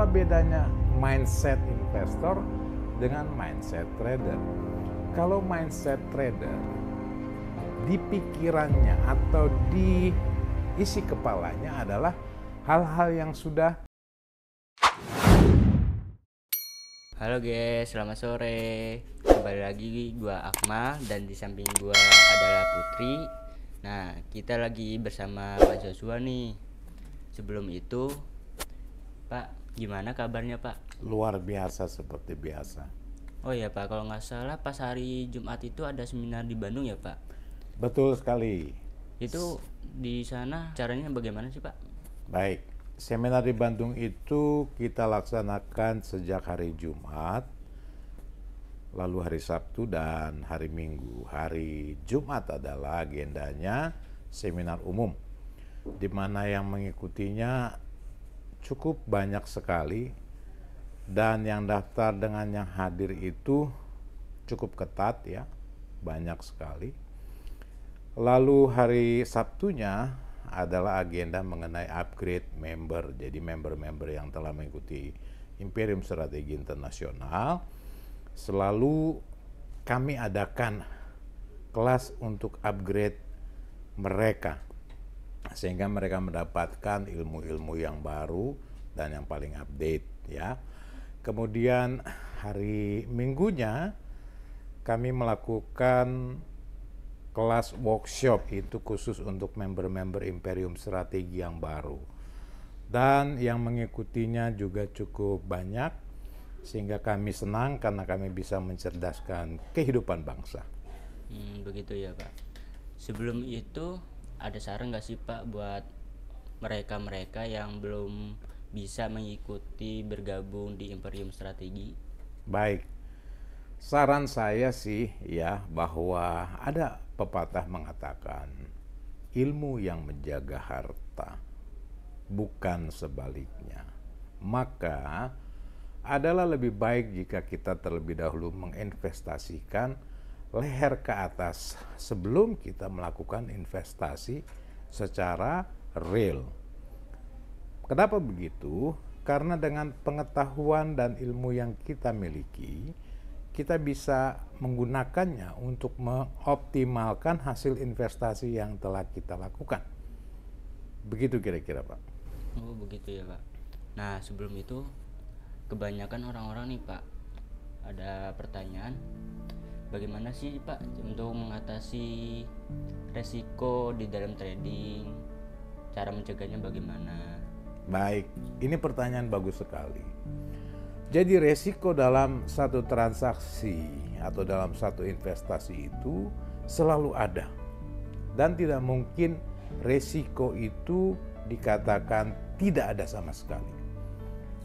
apa bedanya mindset investor dengan mindset trader? Kalau mindset trader di pikirannya atau di isi kepalanya adalah hal-hal yang sudah Halo guys, selamat sore. Kembali lagi gua Akmal dan di samping gua adalah Putri. Nah, kita lagi bersama Pak Joshua nih. Sebelum itu, Pak, Gimana kabarnya Pak? Luar biasa seperti biasa. Oh iya Pak, kalau nggak salah pas hari Jumat itu ada seminar di Bandung ya Pak? Betul sekali. Itu di sana caranya bagaimana sih Pak? Baik, seminar di Bandung itu kita laksanakan sejak hari Jumat, lalu hari Sabtu dan hari Minggu. Hari Jumat adalah agendanya seminar umum, di mana yang mengikutinya cukup banyak sekali dan yang daftar dengan yang hadir itu cukup ketat ya, banyak sekali. Lalu hari Sabtunya adalah agenda mengenai upgrade member, jadi member-member yang telah mengikuti Imperium Strategi Internasional. Selalu kami adakan kelas untuk upgrade mereka sehingga mereka mendapatkan ilmu-ilmu yang baru dan yang paling update ya. Kemudian hari Minggunya kami melakukan kelas workshop itu khusus untuk member-member Imperium Strategi yang baru. Dan yang mengikutinya juga cukup banyak sehingga kami senang karena kami bisa mencerdaskan kehidupan bangsa. Hmm, begitu ya, Pak. Sebelum itu ada saran nggak sih Pak buat mereka-mereka yang belum bisa mengikuti bergabung di Imperium Strategi? Baik. Saran saya sih ya bahwa ada pepatah mengatakan ilmu yang menjaga harta bukan sebaliknya. Maka adalah lebih baik jika kita terlebih dahulu menginvestasikan leher ke atas sebelum kita melakukan investasi secara real. Kenapa begitu? Karena dengan pengetahuan dan ilmu yang kita miliki, kita bisa menggunakannya untuk mengoptimalkan hasil investasi yang telah kita lakukan. Begitu kira-kira, Pak. Oh, begitu ya, Pak. Nah, sebelum itu kebanyakan orang-orang nih, Pak, ada pertanyaan bagaimana sih Pak untuk mengatasi resiko di dalam trading cara mencegahnya bagaimana baik ini pertanyaan bagus sekali jadi resiko dalam satu transaksi atau dalam satu investasi itu selalu ada dan tidak mungkin resiko itu dikatakan tidak ada sama sekali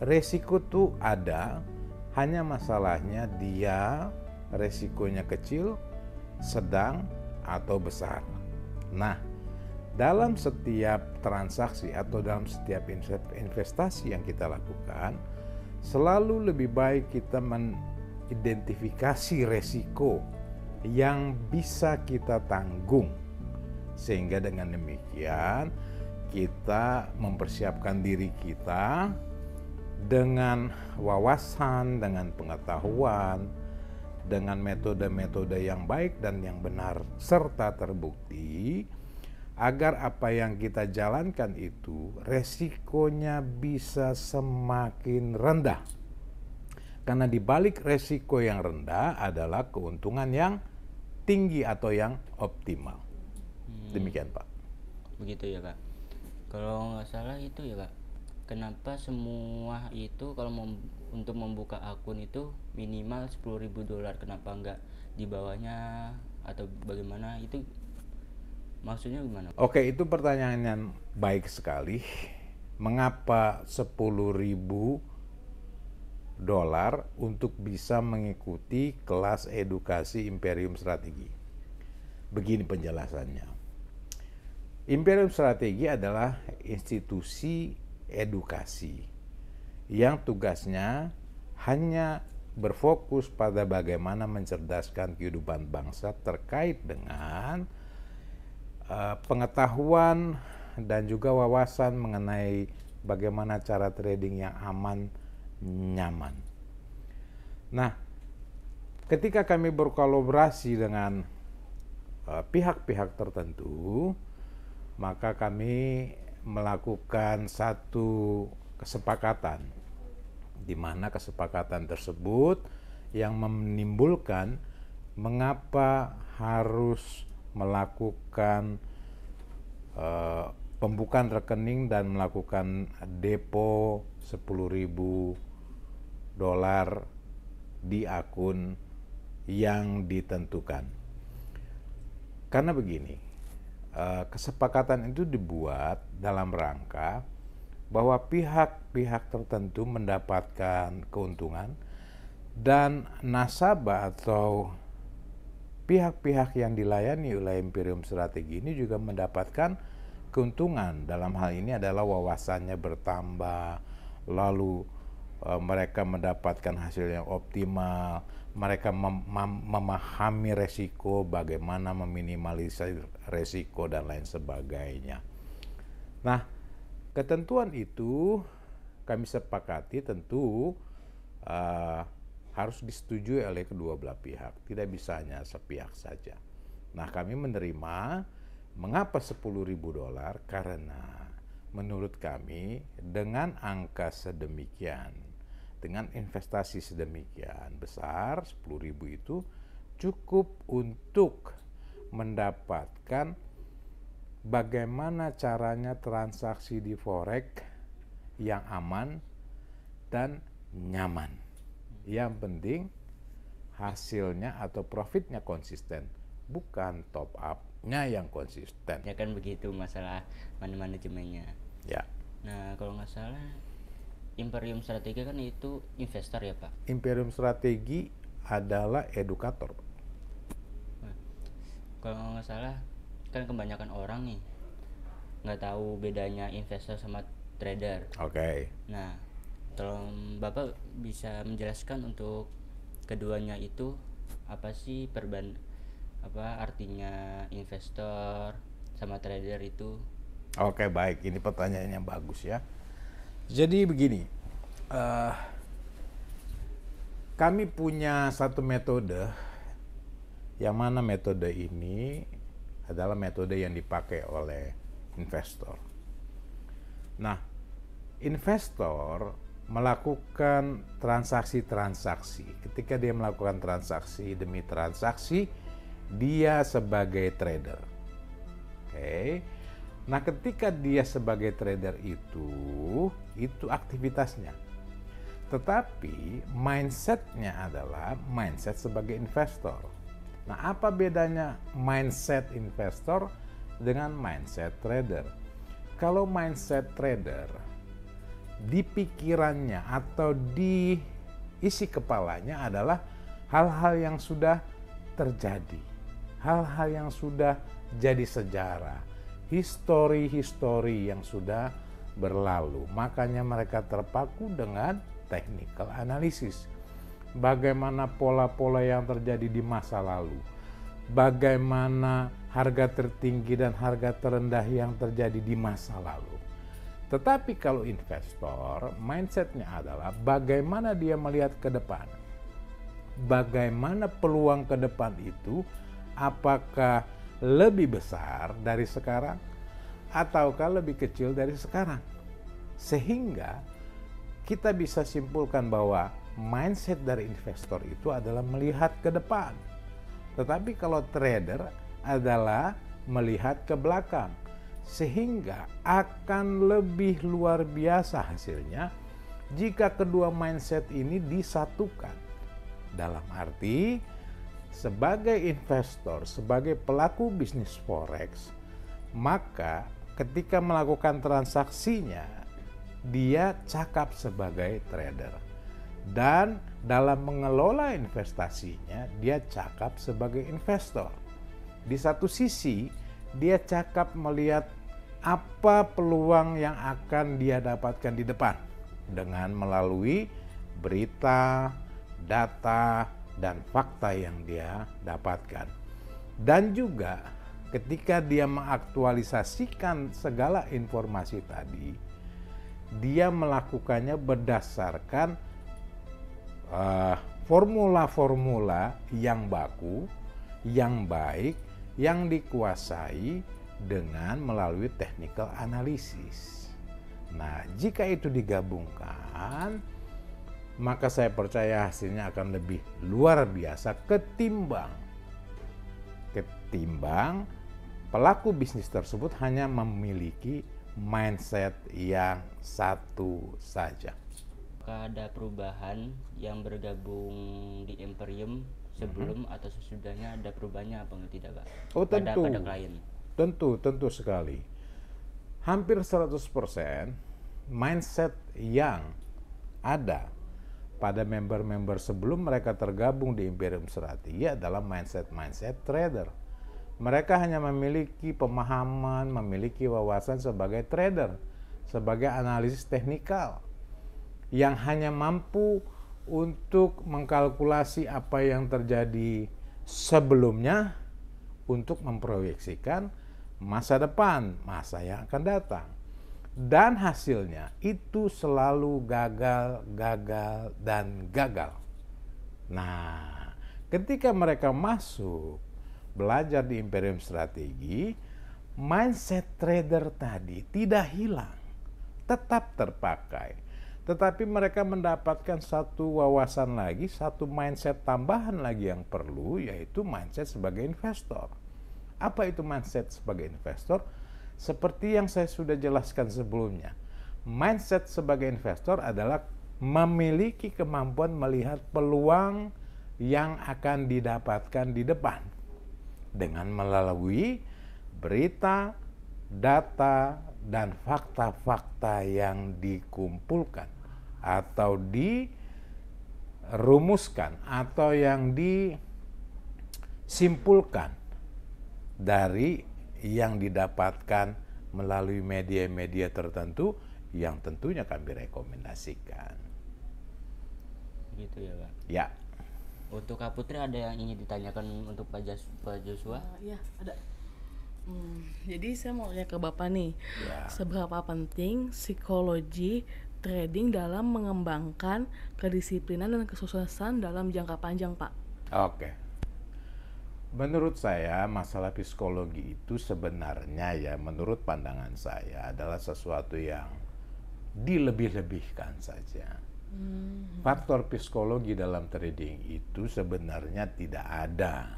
resiko tuh ada hanya masalahnya dia resikonya kecil, sedang, atau besar. Nah, dalam setiap transaksi atau dalam setiap investasi yang kita lakukan, selalu lebih baik kita mengidentifikasi resiko yang bisa kita tanggung. Sehingga dengan demikian kita mempersiapkan diri kita dengan wawasan, dengan pengetahuan, dengan metode-metode yang baik dan yang benar serta terbukti agar apa yang kita jalankan itu resikonya bisa semakin rendah. Karena di balik resiko yang rendah adalah keuntungan yang tinggi atau yang optimal. Hmm. Demikian, Pak. Begitu ya, Pak. Kalau nggak salah itu ya, Pak kenapa semua itu kalau mem untuk membuka akun itu minimal 10.000 dolar kenapa enggak di bawahnya atau bagaimana itu maksudnya gimana oke itu pertanyaan yang baik sekali mengapa 10.000 dolar untuk bisa mengikuti kelas edukasi Imperium Strategi begini penjelasannya Imperium Strategi adalah institusi edukasi yang tugasnya hanya berfokus pada bagaimana mencerdaskan kehidupan bangsa terkait dengan uh, pengetahuan dan juga wawasan mengenai bagaimana cara trading yang aman, nyaman. Nah, ketika kami berkolaborasi dengan eh, pihak-pihak uh, pihak -pihak tertentu, maka kami melakukan satu kesepakatan di mana kesepakatan tersebut yang menimbulkan mengapa harus melakukan uh, pembukaan rekening dan melakukan depo 10.000 dolar di akun yang ditentukan. Karena begini, Eh, kesepakatan itu dibuat dalam rangka bahwa pihak-pihak tertentu mendapatkan keuntungan dan nasabah atau pihak-pihak yang dilayani oleh Imperium Strategi ini juga mendapatkan keuntungan dalam hal ini adalah wawasannya bertambah lalu e, mereka mendapatkan hasil yang optimal mereka mem mem memahami resiko, bagaimana meminimalisasi resiko dan lain sebagainya. Nah, ketentuan itu kami sepakati tentu uh, harus disetujui oleh kedua belah pihak, tidak bisanya sepihak saja. Nah, kami menerima mengapa ribu dolar karena menurut kami dengan angka sedemikian dengan investasi sedemikian besar 10.000 itu cukup untuk mendapatkan bagaimana caranya transaksi di forex yang aman dan nyaman. Yang penting hasilnya atau profitnya konsisten, bukan top up-nya yang konsisten. Ya kan begitu masalah manajemennya. Ya. Nah, kalau nggak salah Imperium Strategi kan itu investor ya Pak? Imperium Strategi adalah edukator kalau nggak salah kan kebanyakan orang nih nggak tahu bedanya investor sama trader. Oke. Okay. Nah, tolong Bapak bisa menjelaskan untuk keduanya itu apa sih perban apa artinya investor sama trader itu? Oke, okay, baik. Ini pertanyaan yang bagus ya jadi begini, uh, kami punya satu metode yang mana metode ini adalah metode yang dipakai oleh investor. Nah, investor melakukan transaksi-transaksi. Ketika dia melakukan transaksi demi transaksi, dia sebagai trader. Oke. Okay Nah, ketika dia sebagai trader itu, itu aktivitasnya. Tetapi mindsetnya adalah mindset sebagai investor. Nah, apa bedanya mindset investor dengan mindset trader? Kalau mindset trader di pikirannya atau di isi kepalanya adalah hal-hal yang sudah terjadi, hal-hal yang sudah jadi sejarah, histori-histori yang sudah berlalu. Makanya mereka terpaku dengan technical analysis. Bagaimana pola-pola yang terjadi di masa lalu. Bagaimana harga tertinggi dan harga terendah yang terjadi di masa lalu. Tetapi kalau investor, mindsetnya adalah bagaimana dia melihat ke depan. Bagaimana peluang ke depan itu, apakah lebih besar dari sekarang ataukah lebih kecil dari sekarang. Sehingga kita bisa simpulkan bahwa mindset dari investor itu adalah melihat ke depan. Tetapi kalau trader adalah melihat ke belakang. Sehingga akan lebih luar biasa hasilnya jika kedua mindset ini disatukan. Dalam arti sebagai investor, sebagai pelaku bisnis forex, maka ketika melakukan transaksinya, dia cakap sebagai trader. Dan dalam mengelola investasinya, dia cakap sebagai investor. Di satu sisi, dia cakap melihat apa peluang yang akan dia dapatkan di depan dengan melalui berita, data, dan fakta yang dia dapatkan. Dan juga ketika dia mengaktualisasikan segala informasi tadi, dia melakukannya berdasarkan formula eh, formula-formula yang baku, yang baik, yang dikuasai dengan melalui technical analysis. Nah, jika itu digabungkan, maka saya percaya hasilnya akan lebih luar biasa ketimbang ketimbang pelaku bisnis tersebut hanya memiliki mindset yang satu saja. ada perubahan yang bergabung di Imperium sebelum mm -hmm. atau sesudahnya ada perubahannya apa enggak tidak, Pak? Oh, tentu. Pada, pada klien. Tentu, tentu sekali. Hampir 100% mindset yang ada pada member-member sebelum mereka tergabung di Imperium Serati adalah iya, mindset-mindset trader. Mereka hanya memiliki pemahaman, memiliki wawasan sebagai trader, sebagai analisis teknikal yang hanya mampu untuk mengkalkulasi apa yang terjadi sebelumnya untuk memproyeksikan masa depan, masa yang akan datang dan hasilnya itu selalu gagal, gagal, dan gagal. Nah, ketika mereka masuk belajar di Imperium Strategi, mindset trader tadi tidak hilang, tetap terpakai. Tetapi mereka mendapatkan satu wawasan lagi, satu mindset tambahan lagi yang perlu, yaitu mindset sebagai investor. Apa itu mindset sebagai investor? Seperti yang saya sudah jelaskan sebelumnya, mindset sebagai investor adalah memiliki kemampuan melihat peluang yang akan didapatkan di depan dengan melalui berita, data, dan fakta-fakta yang dikumpulkan atau dirumuskan atau yang disimpulkan dari yang didapatkan melalui media-media tertentu yang tentunya kami rekomendasikan. Gitu ya, Pak. Ya. Untuk Kak Putri ada yang ingin ditanyakan untuk Pak, Joshua? Ah, iya, uh, ada. Hmm, jadi saya mau tanya ke Bapak nih, ya. seberapa penting psikologi trading dalam mengembangkan kedisiplinan dan kesuksesan dalam jangka panjang, Pak? Oke. Menurut saya, masalah psikologi itu sebenarnya ya, menurut pandangan saya adalah sesuatu yang dilebih-lebihkan saja. Hmm. Faktor psikologi dalam trading itu sebenarnya tidak ada.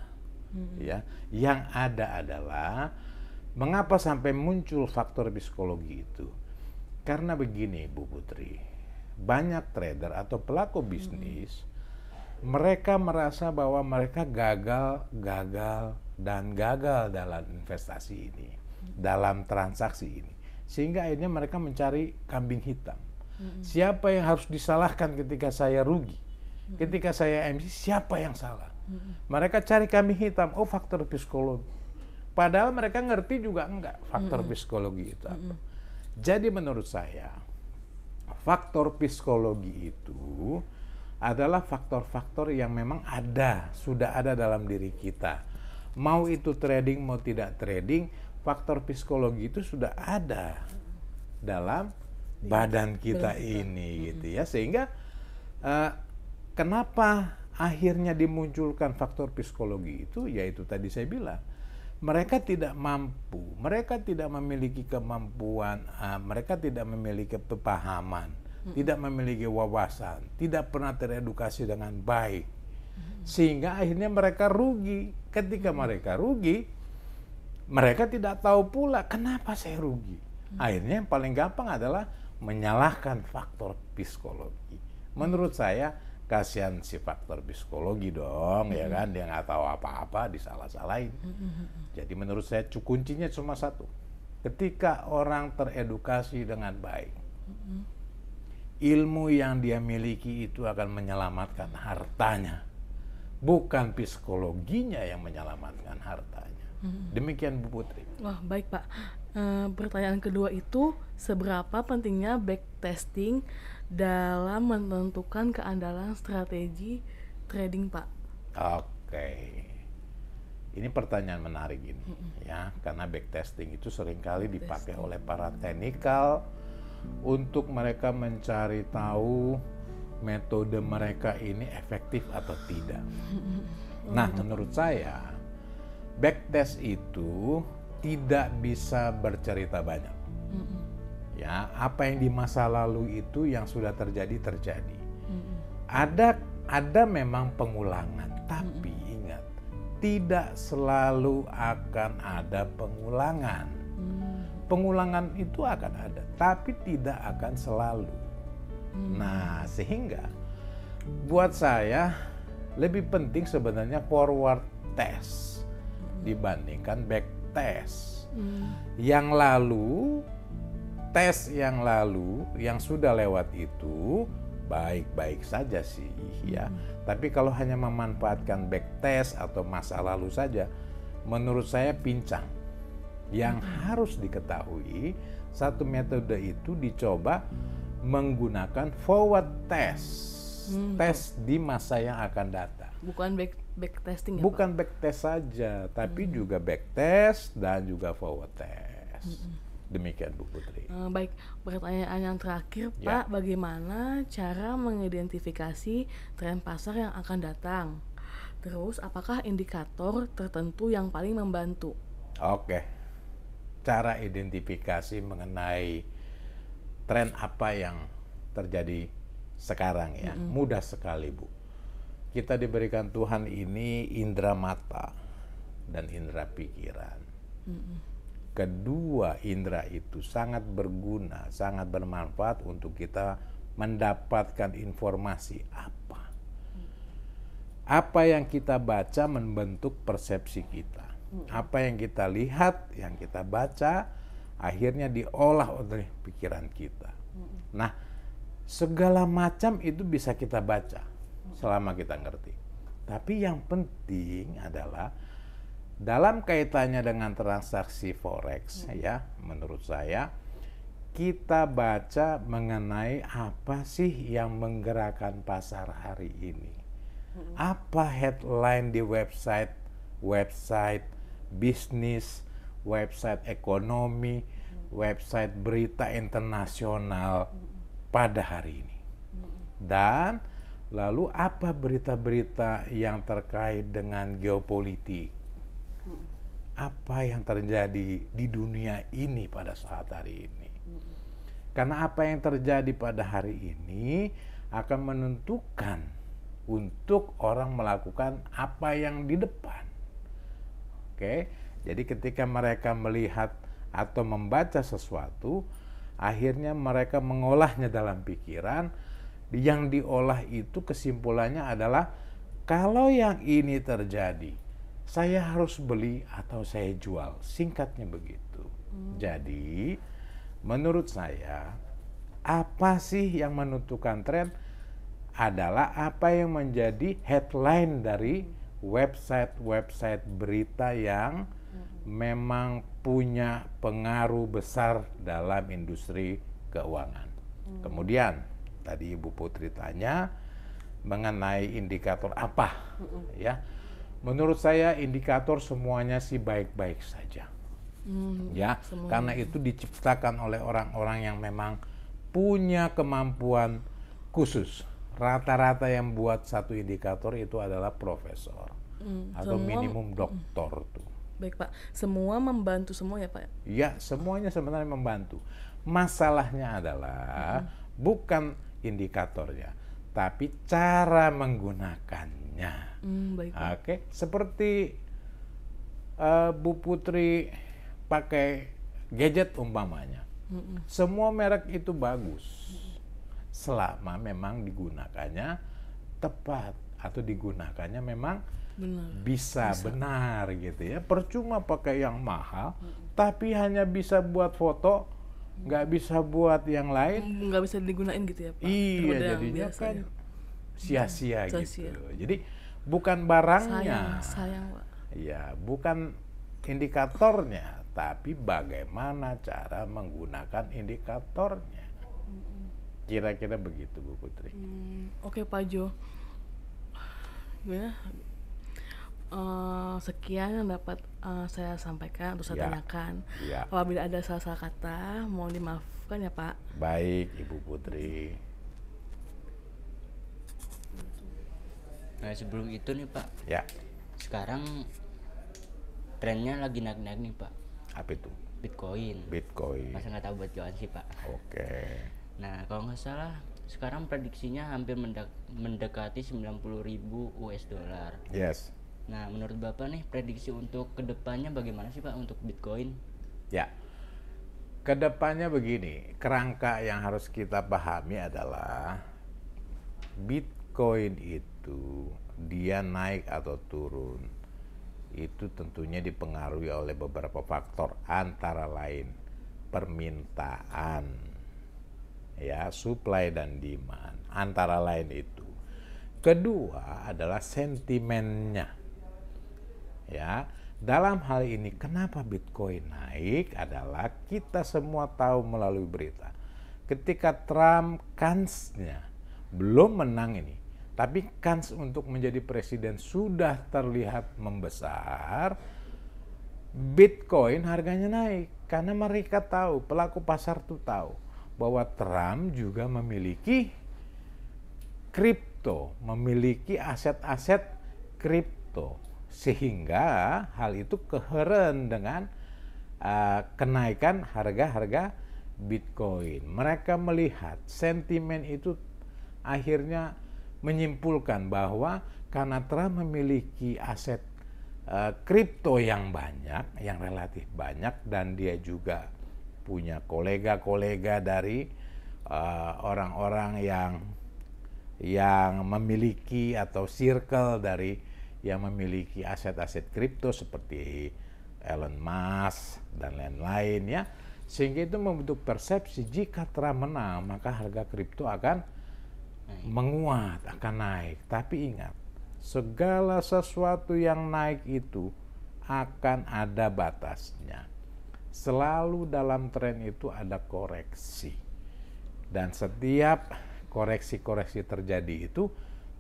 Hmm. Ya, yang ada adalah mengapa sampai muncul faktor psikologi itu? Karena begini, Bu Putri. Banyak trader atau pelaku hmm. bisnis hmm mereka merasa bahwa mereka gagal, gagal, dan gagal dalam investasi ini, dalam transaksi ini. Sehingga akhirnya mereka mencari kambing hitam. Siapa yang harus disalahkan ketika saya rugi? Ketika saya MC, siapa yang salah? Mereka cari kambing hitam, oh faktor psikologi. Padahal mereka ngerti juga enggak faktor psikologi itu apa. Jadi menurut saya, faktor psikologi itu adalah faktor-faktor yang memang ada, sudah ada dalam diri kita. Mau itu trading, mau tidak trading, faktor psikologi itu sudah ada dalam badan kita ini gitu ya. Sehingga uh, kenapa akhirnya dimunculkan faktor psikologi itu yaitu tadi saya bilang mereka tidak mampu, mereka tidak memiliki kemampuan, uh, mereka tidak memiliki kepahaman Hmm. tidak memiliki wawasan, tidak pernah teredukasi dengan baik. Hmm. Sehingga akhirnya mereka rugi. Ketika hmm. mereka rugi, mereka tidak tahu pula kenapa saya rugi. Akhirnya yang paling gampang adalah menyalahkan faktor psikologi. Menurut saya kasihan si faktor psikologi dong, ya kan dia nggak tahu apa-apa disalah-salahin. Hmm. Jadi menurut saya kuncinya cuma satu. Ketika orang teredukasi dengan baik, ilmu yang dia miliki itu akan menyelamatkan hartanya. Bukan psikologinya yang menyelamatkan hartanya. Hmm. Demikian Bu Putri. Wah, baik Pak. E, pertanyaan kedua itu, seberapa pentingnya backtesting dalam menentukan keandalan strategi trading Pak? Oke. Ini pertanyaan menarik ini, hmm. ya. Karena backtesting itu seringkali dipakai oleh para teknikal, untuk mereka mencari tahu metode mereka ini efektif atau tidak. Nah, menurut saya backtest itu tidak bisa bercerita banyak. Ya, apa yang di masa lalu itu yang sudah terjadi terjadi. Ada ada memang pengulangan, tapi ingat tidak selalu akan ada pengulangan pengulangan itu akan ada, tapi tidak akan selalu. Hmm. Nah, sehingga buat saya lebih penting sebenarnya forward test dibandingkan back test. Hmm. Yang lalu tes yang lalu yang sudah lewat itu baik-baik saja sih ya. Hmm. Tapi kalau hanya memanfaatkan back test atau masa lalu saja menurut saya pincang yang harus diketahui, satu metode itu dicoba menggunakan forward test. Hmm. Tes di masa yang akan datang. Bukan back back testing ya, Bukan back test saja, tapi hmm. juga back test dan juga forward test. Hmm. hmm. Demikian Bu Putri. Uh, baik, pertanyaan yang terakhir ya. Pak, bagaimana cara mengidentifikasi tren pasar yang akan datang? Terus apakah indikator tertentu yang paling membantu? Oke. Okay cara identifikasi mengenai tren apa yang terjadi sekarang ya. Mm-hmm. Mudah sekali, Bu. Kita diberikan Tuhan ini indera mata dan indera pikiran. Mm-hmm. Kedua indera itu sangat berguna, sangat bermanfaat untuk kita mendapatkan informasi apa. Mm. Apa yang kita baca membentuk persepsi kita apa yang kita lihat, yang kita baca, akhirnya diolah oleh pikiran kita. Nah, segala macam itu bisa kita baca selama kita ngerti. Tapi yang penting adalah dalam kaitannya dengan transaksi forex ya menurut saya kita baca mengenai apa sih yang menggerakkan pasar hari ini. Apa headline di website website bisnis, website ekonomi, website berita internasional pada hari ini. Dan lalu apa berita-berita yang terkait dengan geopolitik? Apa yang terjadi di dunia ini pada saat hari ini? Karena apa yang terjadi pada hari ini akan menentukan untuk orang melakukan apa yang di depan. Oke. Jadi ketika mereka melihat atau membaca sesuatu, akhirnya mereka mengolahnya dalam pikiran. Yang diolah itu kesimpulannya adalah kalau yang ini terjadi, saya harus beli atau saya jual. Singkatnya begitu. Hmm. Jadi, menurut saya apa sih yang menentukan tren adalah apa yang menjadi headline dari website-website berita yang memang punya pengaruh besar dalam industri keuangan. Hmm. Kemudian tadi Ibu Putri tanya mengenai indikator apa, hmm. ya. Menurut saya indikator semuanya sih baik-baik saja, hmm, ya. Semuanya. Karena itu diciptakan oleh orang-orang yang memang punya kemampuan khusus rata-rata yang buat satu indikator itu adalah profesor hmm, atau semua, minimum hmm. doktor hmm. tuh. Baik Pak, semua membantu semua ya Pak? Ya, semuanya sebenarnya membantu. Masalahnya adalah hmm. bukan indikatornya, tapi cara menggunakannya. Hmm, baik Pak. Oke, seperti uh, Bu Putri pakai gadget umpamanya. Hmm. hmm. Semua merek itu bagus. Hmm, hmm selama memang digunakannya tepat atau digunakannya memang benar. Bisa, bisa benar gitu ya. Percuma pakai yang mahal hmm. tapi hanya bisa buat foto nggak bisa buat yang lain mm, nggak bisa digunain gitu ya pak iya jadinya kan ya. sia-sia gitu sia. jadi bukan barangnya sayang, sayang pak ya bukan indikatornya tapi bagaimana cara menggunakan indikatornya Kira-kira begitu Bu Putri. Hmm, Oke okay, Pak Jo. Ya, uh, sekian yang dapat uh, saya sampaikan atau saya ya. tanyakan. Ya. Apabila ada salah-salah kata, mohon dimaafkan ya Pak. Baik Ibu Putri. Nah sebelum itu nih Pak. Ya. Sekarang trennya lagi naik-naik nih Pak. Apa itu? Bitcoin. Bitcoin. Masa nggak tahu buat jualan sih Pak. Oke. Okay. Nah, kalau nggak salah sekarang prediksinya hampir mendek mendekati 90.000 US dollar. Yes. Nah, menurut Bapak nih prediksi untuk kedepannya bagaimana sih Pak untuk Bitcoin? Ya. Kedepannya begini, kerangka yang harus kita pahami adalah Bitcoin itu dia naik atau turun itu tentunya dipengaruhi oleh beberapa faktor antara lain permintaan ya supply dan demand antara lain itu kedua adalah sentimennya ya dalam hal ini kenapa Bitcoin naik adalah kita semua tahu melalui berita ketika Trump kansnya belum menang ini tapi kans untuk menjadi presiden sudah terlihat membesar, Bitcoin harganya naik karena mereka tahu, pelaku pasar tuh tahu bahwa Trump juga memiliki kripto, memiliki aset-aset kripto. Sehingga hal itu keheran dengan uh, kenaikan harga-harga Bitcoin. Mereka melihat sentimen itu akhirnya menyimpulkan bahwa karena Trump memiliki aset eh, kripto uh, yang banyak, yang relatif banyak dan dia juga punya kolega-kolega dari eh, orang-orang uh, yang yang memiliki atau circle dari yang memiliki aset-aset kripto seperti Elon Musk dan lain-lain ya sehingga itu membentuk persepsi jika Trump menang maka harga kripto akan naik. menguat akan naik tapi ingat segala sesuatu yang naik itu akan ada batasnya selalu dalam tren itu ada koreksi. Dan setiap koreksi-koreksi terjadi itu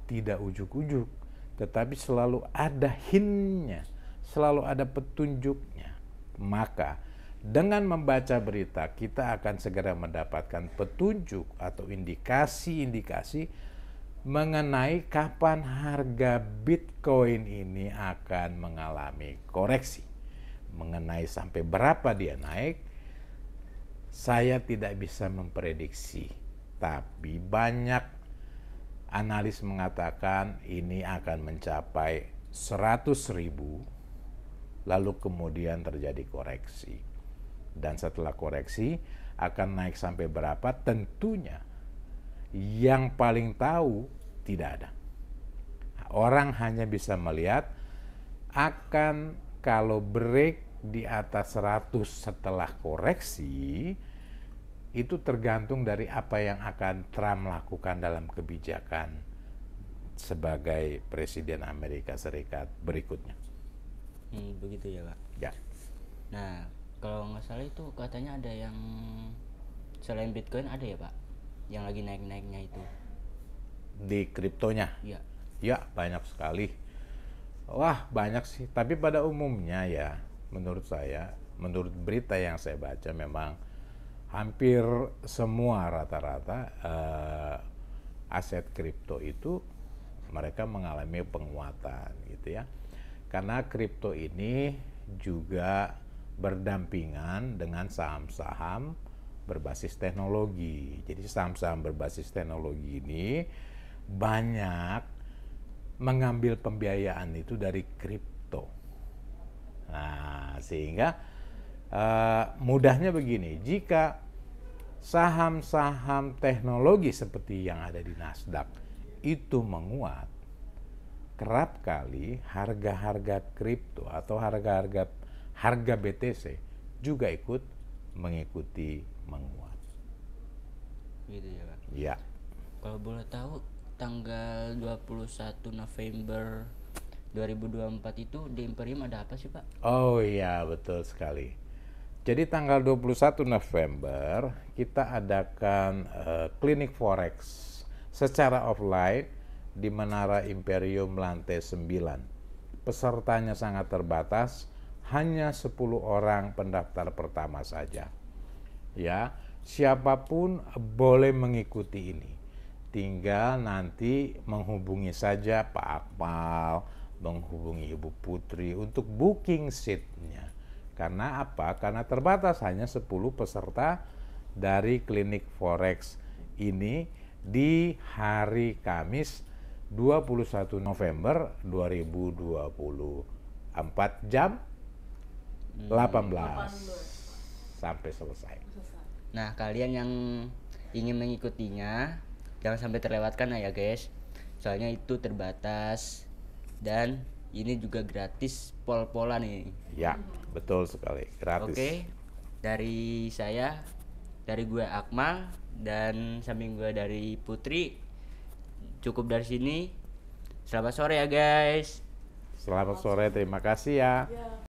tidak ujuk-ujuk, tetapi selalu ada hinnya, selalu ada petunjuknya. Maka dengan membaca berita kita akan segera mendapatkan petunjuk atau indikasi-indikasi mengenai kapan harga Bitcoin ini akan mengalami koreksi mengenai sampai berapa dia naik, saya tidak bisa memprediksi. Tapi banyak analis mengatakan ini akan mencapai 100 ribu, lalu kemudian terjadi koreksi. Dan setelah koreksi akan naik sampai berapa tentunya yang paling tahu tidak ada. Orang hanya bisa melihat akan kalau break di atas 100 setelah koreksi itu tergantung dari apa yang akan Trump lakukan dalam kebijakan sebagai presiden Amerika Serikat berikutnya. Hmm, begitu ya, Pak. Ya. Nah, kalau nggak salah itu katanya ada yang selain Bitcoin ada ya, Pak? Yang lagi naik-naiknya itu. Di kriptonya? Iya. Ya, banyak sekali. Wah, banyak sih, tapi pada umumnya ya menurut saya, menurut berita yang saya baca memang hampir semua rata-rata uh, aset kripto itu mereka mengalami penguatan gitu ya. Karena kripto ini juga berdampingan dengan saham-saham berbasis teknologi. Jadi saham-saham berbasis teknologi ini banyak mengambil pembiayaan itu dari kripto. Nah, sehingga uh, mudahnya begini, jika saham-saham teknologi seperti yang ada di Nasdaq itu menguat, kerap kali harga-harga kripto atau harga-harga harga BTC juga ikut mengikuti menguat. Gitu ya, Pak. Ya. Kalau boleh tahu tanggal 21 November 2024 itu di Imperium ada apa sih Pak? Oh iya betul sekali. Jadi tanggal 21 November kita adakan uh, klinik forex secara offline di Menara Imperium lantai 9. Pesertanya sangat terbatas, hanya 10 orang pendaftar pertama saja. Ya, siapapun boleh mengikuti ini. Tinggal nanti menghubungi saja Pak Akmal, menghubungi Ibu Putri untuk booking seatnya. Karena apa? Karena terbatas hanya 10 peserta dari klinik forex ini di hari Kamis 21 November puluh empat jam hmm. delapan 18. sampai selesai. Nah, kalian yang ingin mengikutinya jangan sampai terlewatkan ya guys. Soalnya itu terbatas dan ini juga gratis pol pola nih. Ya, betul sekali, gratis. Oke, dari saya, dari gue Akmal dan samping gue dari Putri. Cukup dari sini. Selamat sore ya guys. Selamat sore, terima kasih ya. ya.